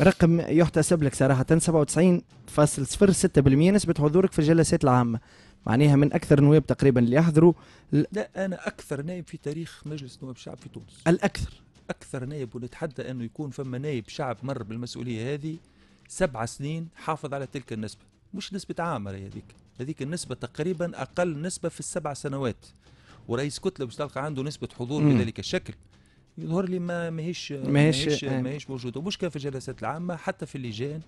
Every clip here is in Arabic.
رقم يحتسب لك صراحة 97.06% نسبة حضورك في الجلسات العامة معناها من أكثر النواب تقريبا اللي يحضروا لا أنا أكثر نائب في تاريخ مجلس نواب الشعب في تونس الأكثر أكثر نائب ونتحدى أنه يكون فما نائب شعب مر بالمسؤولية هذه سبع سنين حافظ على تلك النسبة مش نسبة عامة هذيك هذيك النسبة تقريبا أقل نسبة في السبع سنوات ورئيس كتلة باش تلقى عنده نسبة حضور بذلك الشكل يظهر لي ما ماهيش ماهيش ماهيش موجوده مش كان في الجلسات العامه حتى في اللجان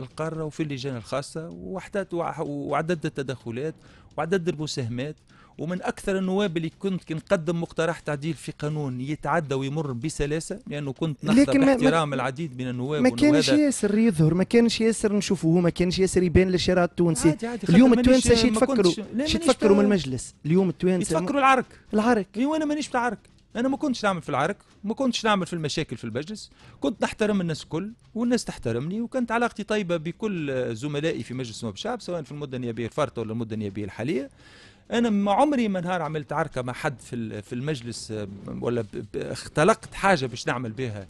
القاره وفي اللجان الخاصه وحدات وعدد التدخلات وعدد المساهمات ومن اكثر النواب اللي كنت كنقدم مقترح تعديل في قانون يتعدى ويمر بسلاسه لانه كنت نحظى باحترام ما العديد من النواب ما كانش ياسر يظهر ما كانش ياسر نشوفوه ما كانش ياسر يبان للشارع التونسي عادي عادي اليوم التوانسه شي تفكروا شي تفكروا من المجلس اليوم التوانسه يتفكروا العرك العرك اي أيوة، انا مانيش بتاع عرك انا ما كنتش نعمل في العرك ما كنتش نعمل في المشاكل في المجلس كنت نحترم الناس الكل والناس تحترمني وكانت علاقتي طيبه بكل زملائي في مجلس نواب الشعب سواء في المده النيابيه الفارطه ولا المده النيابيه الحاليه انا ما عمري ما نهار عملت عركه مع حد في في المجلس ولا اختلقت حاجه باش نعمل بها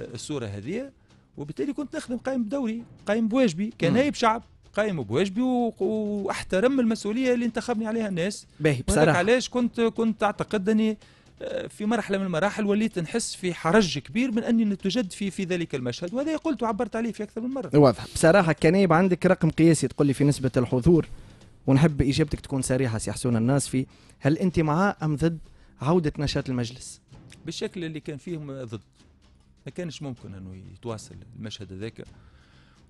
آه، الصوره هذه وبالتالي كنت نخدم قائم بدوري قائم بواجبي كنائب شعب قائم بواجبي واحترم المسؤوليه اللي انتخبني عليها الناس باهي بصراحه علاش كنت كنت اعتقد اني في مرحله من المراحل وليت نحس في حرج كبير من اني نتجد في في ذلك المشهد وهذا قلت وعبرت عليه في اكثر من مره واضح بصراحه كنايب عندك رقم قياسي تقول لي في نسبه الحضور ونحب اجابتك تكون صريحه سي حسون الناس في هل انت مع ام ضد عوده نشاط المجلس بالشكل اللي كان فيه ضد ما كانش ممكن انه يتواصل المشهد هذاك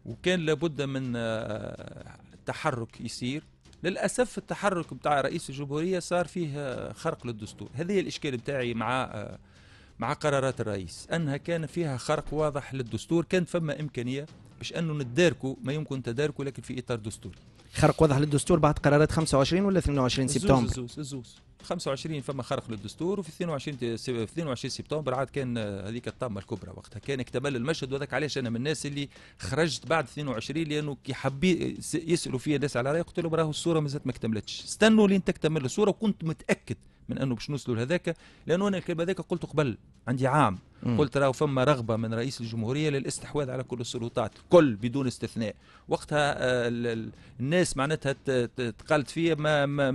وكان لابد من آه، تحرك يصير للاسف التحرك بتاع رئيس الجمهوريه صار فيه خرق للدستور هذه الاشكال بتاعي مع مع قرارات الرئيس انها كان فيها خرق واضح للدستور كان فما امكانيه باش انه نتداركوا ما يمكن تداركوا لكن في اطار دستوري خرق واضح للدستور بعد قرارات 25 ولا 28 سبتمبر الزوز الزوز, الزوز. 25 فما خرق للدستور وفي 22 في 22 سبتمبر عاد كان هذيك الطامه الكبرى وقتها كان اكتمل المشهد وذاك علاش انا من الناس اللي خرجت بعد 22 لانه كي حبي يسالوا فيا الناس على رايي قلت لهم راهو الصوره مازالت ما اكتملتش استنوا لين تكتمل الصوره وكنت متاكد من انه باش نوصلوا لهذاك لانه انا الكلمه هذاك قلته قبل عندي عام قلت راهو فما رغبه من رئيس الجمهوريه للاستحواذ على كل السلطات كل بدون استثناء وقتها آه، الناس معناتها تقالت فيا ما, ما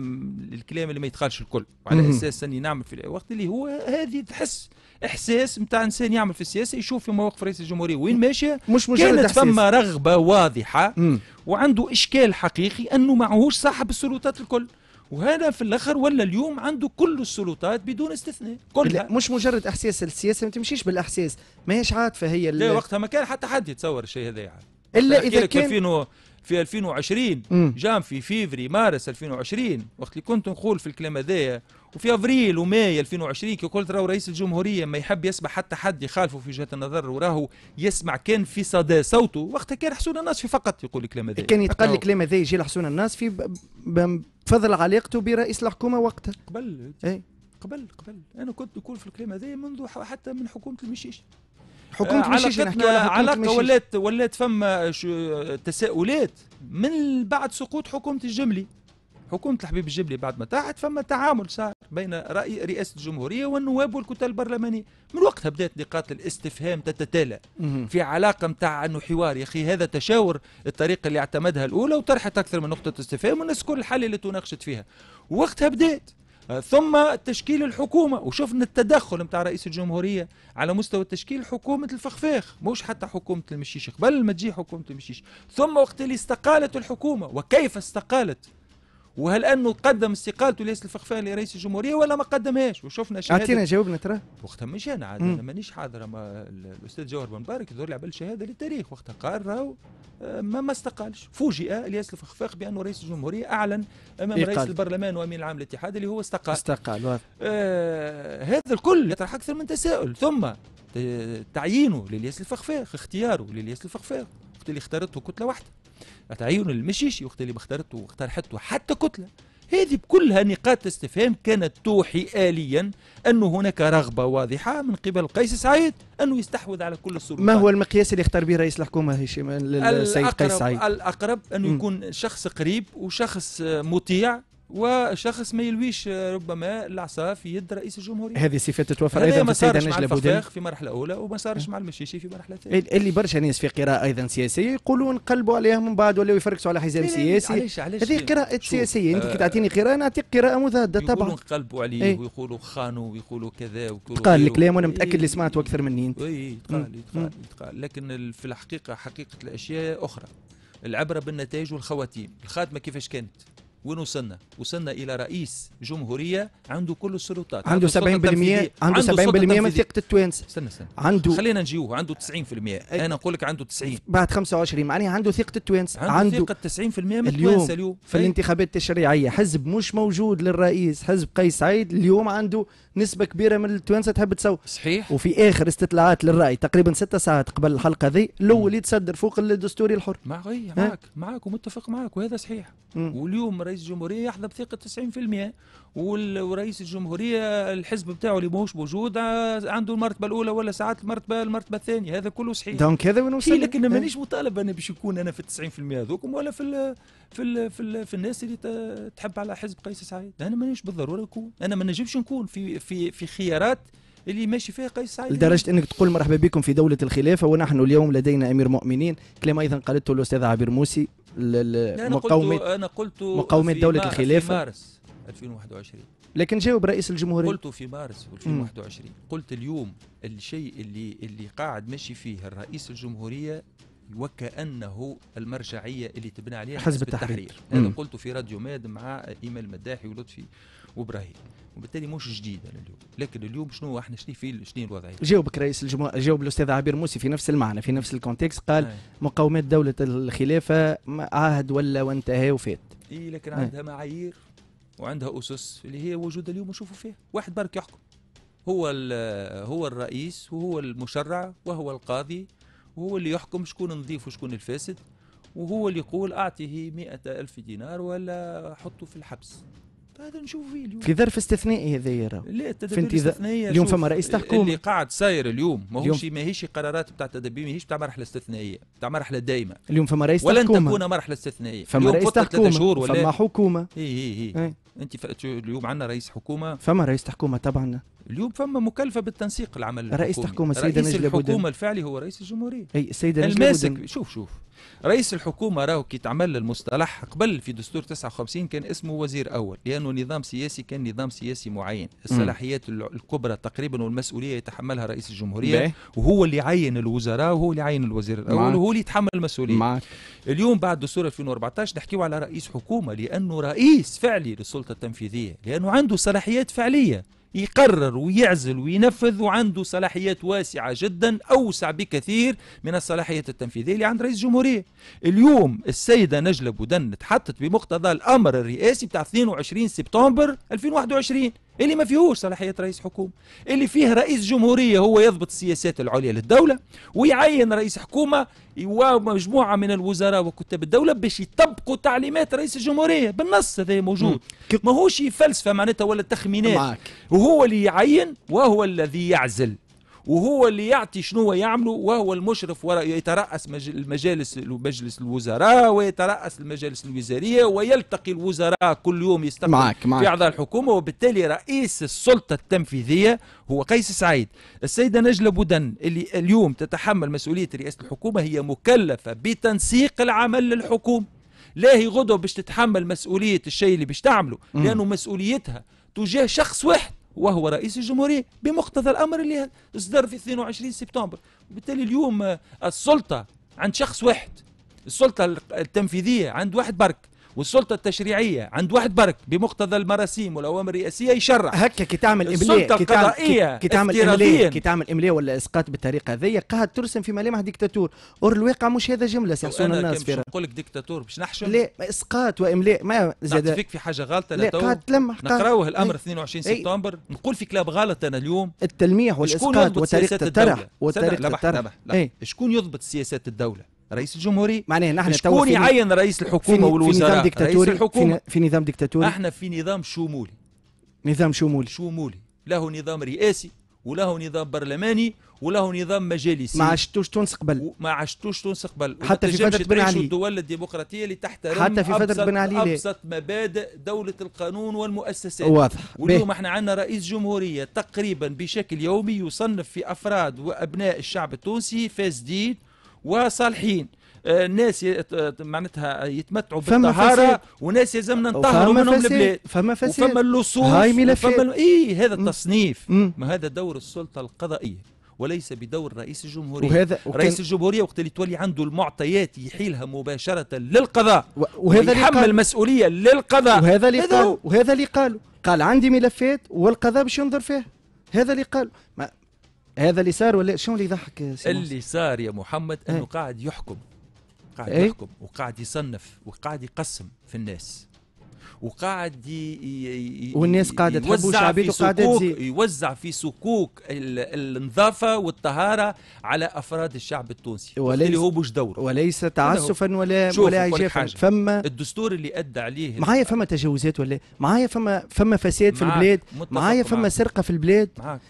الكلام اللي ما يتقالش الكل وعلى مم. اساس اني نعمل في الوقت اللي هو هذه تحس احساس نتاع انسان يعمل في السياسه يشوف في مواقف رئيس الجمهوريه وين ماشيه مش مجرد كانت فما رغبه واضحه مم. وعنده اشكال حقيقي انه معهوش صاحب السلطات الكل وهذا في الاخر ولا اليوم عنده كل السلطات بدون استثناء كلها مش مجرد احساس السياسه ما تمشيش بالاحساس ما هيش عاطفه هي لا وقتها ما كان حتى حد يتصور الشيء هذا يعني الا اذا كان في 2020 مم. جام في فيفري مارس 2020 وقت اللي كنت نقول في الكلام هذايا وفي افريل وماي 2020 كي قلت راهو رئيس الجمهوريه ما يحب يسمع حتى حد يخالفه في وجهه النظر وراهو يسمع كان في صدى صوته وقتها كان حسون الناصفي فقط يقول الكلام هذا كان يتقال الكلام هذا يجي لحسون الناصفي بفضل علاقته برئيس الحكومه وقتها قبل اي قبل قبل انا كنت نقول في الكلام هذا منذ حتى من حكومه المشيش حكومه آه، مشيش نحكي ولا علاقه ولات ولات فما آه، آه، تساؤلات من بعد سقوط حكومه الجملي حكومه الحبيب الجبلي بعد ما طاحت فما تعامل صار بين راي رئاسه الجمهوريه والنواب والكتل البرلمانيه من وقتها بدات نقاط الاستفهام تتتالى في علاقه نتاع انه حوار يا اخي هذا تشاور الطريقه اللي اعتمدها الاولى وطرحت اكثر من نقطه استفهام والناس كل الحل اللي تناقشت فيها وقتها بدات آه، ثم تشكيل الحكومه وشفنا التدخل متاع رئيس الجمهوريه على مستوى تشكيل حكومه الفخفاخ مش حتى حكومه المشيش قبل ما تجي حكومه المشيش ثم وقت اللي استقالت الحكومه وكيف استقالت وهل انه قدم استقالته لرئيس الفخفان لرئيس الجمهوريه ولا ما قدمهاش وشفنا شهاده اعطينا جاوبنا ترى وقتها مش انا عاد انا مانيش حاضر ما الاستاذ جوهر بن مبارك يدور لي على شهاده للتاريخ وقتها قال راهو آه، ما ما استقالش فوجئ الياس الفخفاخ بانه رئيس الجمهوريه اعلن امام إيقال. رئيس البرلمان وامين العام للاتحاد اللي هو استقال استقال واضح آه هذا الكل يطرح اكثر من تساؤل ثم تعيينه للياس الفخفاخ اختياره للياس الفخفاخ اللي اختارته كتله واحده أتعين المشيش اللي اخترته واختار حتى كتلة هذه كلها نقاط استفهام كانت توحي آليا أن هناك رغبة واضحة من قبل قيس سعيد أنه يستحوذ على كل السلطات ما هو المقياس اللي اختار به رئيس الحكومة هشام السيد قيس سعيد الأقرب أنه يكون شخص قريب وشخص مطيع وشخص ما يلويش ربما العصا في يد رئيس الجمهوريه هذه صفات تتوفر ايضا في السيده نجله بودين في مرحله اولى وما صارش أه. مع المشيشي في مرحله ثانيه اللي برشا ناس في قراءه ايضا سياسيه يقولون قلبوا عليهم من بعد ولا يفركسوا على حزام سياسي علاش علاش هذه قراءه سياسيه انت كي آه، تعطيني قراءه نعطيك قراءه مضاده طبعا يقولون قلبوا عليه ايه؟ ويقولوا خانوا ويقولوا كذا ويقولوا تقال الكلام وانا متاكد اللي سمعته اكثر مني انت اي إيه، تقال تقال لكن في الحقيقه حقيقه الاشياء اخرى العبره بالنتائج والخواتيم الخاتمه كيفاش كانت وين وصلنا؟ وصلنا الى رئيس جمهوريه عنده كل السلطات عنده 70% عنده, عنده 70% من ثقه التوانسه استنى استنى عنده خلينا نجيوه عنده 90% انا نقول لك عنده 90 بعد 25 معناها عنده ثقه التوانسه عنده, عنده ثقه 90% من التوانسه اليوم في الانتخابات التشريعيه حزب مش موجود للرئيس حزب قيس سعيد اليوم عنده نسبه كبيره من التوانسه تحب تسوي صحيح وفي اخر استطلاعات للراي تقريبا ستة ساعات قبل الحلقه ذي الاول يتصدر فوق الدستوري الحر معك إيه، معك معك ومتفق معك وهذا صحيح واليوم رئيس الجمهوريه يحظى بثقه 90% ورئيس الجمهوريه الحزب بتاعه اللي ماهوش موجود آه، عنده المرتبه الاولى ولا ساعات المرتبه المرتبه الثانيه هذا كله صحيح دونك هذا وين وصل لكن آه. مانيش مطالب انا باش نكون انا في 90% هذوكم ولا في الـ في الـ في, الـ في الناس اللي تحب على حزب قيس سعيد انا مانيش بالضروره نكون انا ما نجمش نكون في في في خيارات اللي ماشي فيها قيس سعيد لدرجه انك تقول مرحبا بكم في دوله الخلافه ونحن اليوم لدينا امير مؤمنين كلام ايضا قالته الاستاذ عبير موسي مقاومه أنا, قلت مقاومه دوله الخلافه في مارس 2021 لكن جاوب رئيس الجمهوريه قلت في مارس 2021 قلت اليوم الشيء اللي اللي قاعد ماشي فيه الرئيس الجمهوريه وكانه المرجعيه اللي تبنى عليها حزب التحرير, التحرير. هذا قلته في راديو ماد مع ايمان مداحي ولطفي وابراهيم وبالتالي مش جديد اليوم لكن اليوم شنو احنا شنو في شنو الوضعيه جاوبك رئيس الجمهور جاوب الاستاذ عبير موسي في نفس المعنى في نفس الكونتكست قال آه. مقاومات دوله الخلافه عهد ولا وانتهى وفات اي لكن نعم. عندها آه. معايير وعندها اسس اللي هي وجود اليوم نشوفوا فيها واحد برك يحكم هو هو الرئيس وهو المشرع وهو القاضي وهو اللي يحكم شكون نظيف وشكون الفاسد وهو اللي يقول أعطيه مئة ألف دينار ولا حطه في الحبس هذا نشوف فيه اليوم في ظرف استثنائي هذا يرى لا التدابير الاستثنائيه اليوم فما رئيس تحكم اللي قاعد صاير اليوم ما هوش ماهيش قرارات بتاع تدابير ماهيش بتاع مرحله استثنائيه بتاع مرحله دائمه اليوم فما رئيس ولن تحكومة. تكون مرحله استثنائيه فما رئيس تحكومة فما حكومه اي اي اي إيه. انت ف... اليوم عندنا رئيس حكومه فما رئيس حكومه طبعا اليوم فما مكلفه بالتنسيق العمل رئيس الحكومه السيده رئيس نجل الحكومه بودن. الفعلي هو رئيس الجمهوريه اي السيده الماسك بودن. شوف شوف رئيس الحكومه راهو كي تعمل المصطلح قبل في دستور 59 كان اسمه وزير اول لانه نظام سياسي كان نظام سياسي معين الصلاحيات الكبرى تقريبا والمسؤوليه يتحملها رئيس الجمهوريه بيه. وهو اللي يعين الوزراء وهو اللي يعين الوزير الاول وهو اللي يتحمل المسؤوليه معك. اليوم بعد دستور 2014 نحكيو على رئيس حكومه لانه رئيس فعلي للسلطه التنفيذيه لانه عنده صلاحيات فعليه يقرر ويعزل وينفذ وعنده صلاحيات واسعة جدا أوسع بكثير من الصلاحيات التنفيذية اللي عند رئيس الجمهورية اليوم السيدة نجلة بودن تحطت بمقتضى الأمر الرئاسي بتاع 22 سبتمبر 2021 اللي ما فيهوش صلاحية رئيس حكومة اللي فيه رئيس جمهورية هو يضبط السياسات العليا للدولة ويعين رئيس حكومة ومجموعة من الوزراء وكتاب الدولة باش يطبقوا تعليمات رئيس الجمهورية بالنص هذا موجود ما هوش فلسفة معناتها ولا تخمينات معك. وهو اللي يعين وهو الذي يعزل وهو اللي يعطي شنو يعملوا وهو المشرف يترأس المجالس مجلس الوزراء ويترأس المجالس الوزارية ويلتقي الوزراء كل يوم يستقبل معك معك. في أعضاء الحكومة وبالتالي رئيس السلطة التنفيذية هو قيس سعيد السيدة نجلة بودن اللي اليوم تتحمل مسؤولية رئاسة الحكومة هي مكلفة بتنسيق العمل للحكومة لا هي غدوة باش تتحمل مسؤولية الشيء اللي باش تعمله لأنه مسؤوليتها تجاه شخص واحد وهو رئيس الجمهورية بمقتضى الأمر اللي اصدر في 22 سبتمبر وبالتالي اليوم آه، السلطة عند شخص واحد السلطة التنفيذية عند واحد برك والسلطه التشريعيه عند واحد برك بمقتضى المراسيم والاوامر الرئاسيه يشرع هكا كي تعمل املاء كي تعمل كي تعمل املاء كي تعمل املاء ولا اسقاط بالطريقه هذيا قاعد ترسم في ملامح ديكتاتور اور الواقع مش هذا جمله سيحسون الناس الناس أنا نقول لك ديكتاتور باش نحشم لا اسقاط واملاء ما زاد فيك في حاجه غلطه لا قاعد تلمح نقراوه الامر 22 سبتمبر نقول في كلاب غلط انا اليوم التلميح والاسقاط وطريقه الطرح وطريقه الطرح شكون يضبط سياسات الدوله رئيس الجمهوري معناه نحن شكون يعين رئيس الحكومه والوزراء في نظام ديكتاتوري رئيس الحكومة. في نظام ديكتاتوري احنا في نظام شمولي نظام شمولي شمولي له نظام رئاسي وله نظام برلماني وله نظام مجالسي ما عشتوش تونس قبل ما عشتوش تونس قبل حتى في فتره بن علي الدول الديمقراطيه اللي تحترم حتى في فتره بن علي ابسط مبادئ دوله القانون والمؤسسات واضح واليوم احنا عندنا رئيس جمهوريه تقريبا بشكل يومي يصنف في افراد وابناء الشعب التونسي فاسدين وصالحين آه، الناس معناتها يتمتعوا بالطهاره وناس يلزمنا نطهروا منهم البلاد فما فساد فما اللصوص هاي ملفات فما اي إيه، هذا التصنيف مم. ما هذا دور السلطه القضائيه وليس بدور رئيس الجمهورية وهذا وكان رئيس الجمهورية وقت اللي تولي عنده المعطيات يحيلها مباشرة للقضاء وهذا يحمل مسؤولية للقضاء وهذا اللي قال وهذا اللي قاله قال عندي ملفات والقضاء باش ينظر فيها هذا اللي قال هذا اللي صار ولا شنو اللي يضحك اللي صار يا محمد انه إيه. قاعد يحكم قاعد إيه؟ يحكم وقاعد يصنف وقاعد يقسم في الناس وقاعد ي... والناس قاعده تحب وشعبيته قاعده يوزع في سكوك النظافه والطهاره على افراد الشعب التونسي وليس هو مش دوره وليس تعسفا ولا ولا عجافا فما الدستور اللي ادى عليه معايا فما تجاوزات ولا معايا فما فما فساد في البلاد معايا فما سرقه في البلاد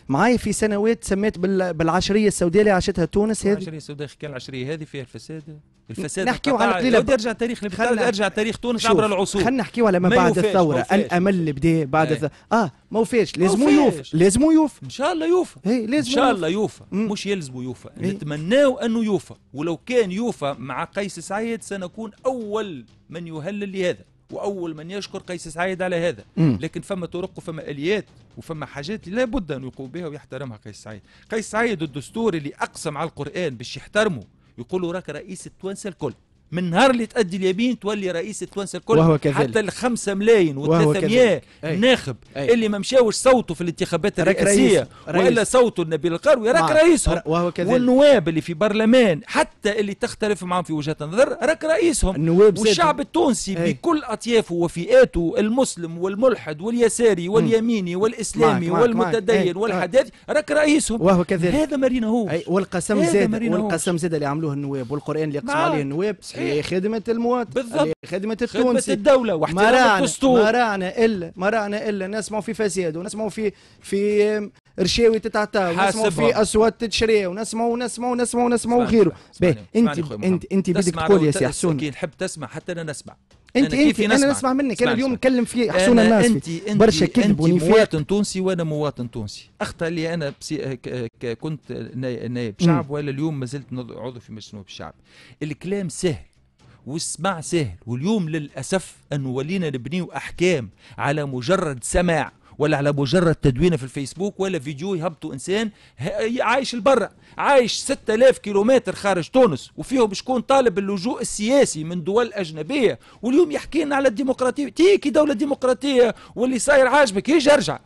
معايا في سنوات سميت بالعشريه السوداء اللي عاشتها تونس هذه العشريه السوداء كان العشريه هذه فيها الفساد الفساد نحكيو على قليله بدي ارجع تاريخ خلنا ارجع تاريخ تونس عبر العصور خلينا نحكيو على ما بعد الثوره الامل اللي بدا بعد اه ما وفاش لازم يوفى لازم يوفى ان شاء الله يوفى اي لازم ان شاء الله يوفى مش يلزم يوفى إيه. نتمناو انه يوفى ولو كان يوفى مع قيس سعيد سنكون اول من يهلل لهذا واول من يشكر قيس سعيد على هذا مم. لكن فما طرق وفما اليات وفما حاجات لا بد ان يقوم بها ويحترمها قيس سعيد قيس سعيد الدستور اللي اقسم على القران باش يحترمه يقولوا راك رئيس التوانسه الكل من نهار اللي تأدي اليمين تولي رئيس التوانسه الكل وهو كذلك. حتى الخمسة ملايين و300 ناخب أي. اللي ما مشاوش صوته في الانتخابات الرئاسيه رئيس. والا صوته النبي القروي راك رئيسهم وهو كذلك. والنواب اللي في برلمان حتى اللي تختلف معهم في وجهه النظر راك رئيسهم النواب والشعب التونسي أي. بكل اطيافه وفئاته المسلم والملحد واليساري واليميني والاسلامي معك والمتدين والحداد راك رئيسهم وهو كذلك هذا مرينا هو والقسم زاد والقسم زاد اللي عملوه النواب والقران اللي يقسم عليه النواب صحيح صحيح لخدمه المواطن بالضبط لخدمه التونسي خدمه الدوله واحترام الدستور ما رانا الا ما رانا الا نسمعوا في فساد ونسمعوا في في رشاوي تتعطى ونسمعوا في اصوات تتشري ونسمعوا ونسمعوا ونسمعوا ونسمعوا وغيره انت انت انت بدك تقول يا سي حسون تحب تسمع حتى انا نسمع انت انت انا نسمع, منك انا اليوم نتكلم في حسون الناس انت انت برشا كذب ونفاق مواطن تونسي وانا مواطن تونسي اخطا اللي انا بسي... آه، آه، كنت نائب شعب ولا اليوم ما زلت عضو في مجلس الشعب الكلام سهل والسماع سهل واليوم للأسف أنه ولينا نبنيو أحكام على مجرد سماع ولا على مجرد تدوينه في الفيسبوك ولا فيديو يهبطوا انسان عايش البرة عايش 6000 كيلومتر خارج تونس وفيهم شكون طالب اللجوء السياسي من دول اجنبيه واليوم يحكي لنا على الديمقراطيه تيكي دوله ديمقراطيه واللي صاير عاجبك هيج ارجع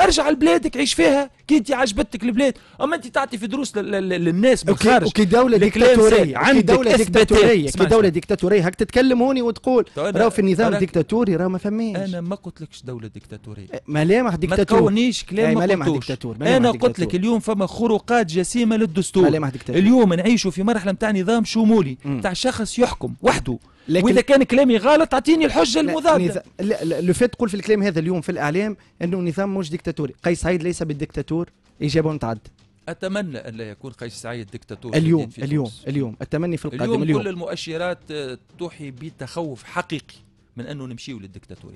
ارجع لبلادك عيش فيها كي انت عجبتك البلاد اما انت تعطي في دروس للناس بالخارج اوكي دوله ديكتاتوريه عندك دوله ديكتاتوريه كي إيه؟ دوله ديكتاتوريه هاك تتكلم هوني وتقول طيب، راهو في النظام الديكتاتوري راهو ما فماش انا ما قلت لكش دوله ديكتاتوريه إيه، ملامح إيه، ديكتاتور ما تكونيش كلام ما ملامح ديكتاتور انا قلت لك اليوم فما خروقات جسيمه للدستور ملامح ديكتاتور اليوم نعيشوا في مرحله نتاع نظام شمولي نتاع شخص يحكم وحده لكن واذا كان كلامي غلط اعطيني الحجه المضاده لو فات تقول في الكلام هذا اليوم في الاعلام انه النظام مش ديكتاتوري دكتاتوري قيس سعيد ليس بالدكتاتور إجابة متعدد اتمنى ان لا يكون قيس سعيد دكتاتور اليوم في اليوم تونس. اليوم التمني في القادم اليوم, اليوم كل المؤشرات آه، توحي بتخوف حقيقي من انه نمشيو للدكتاتورية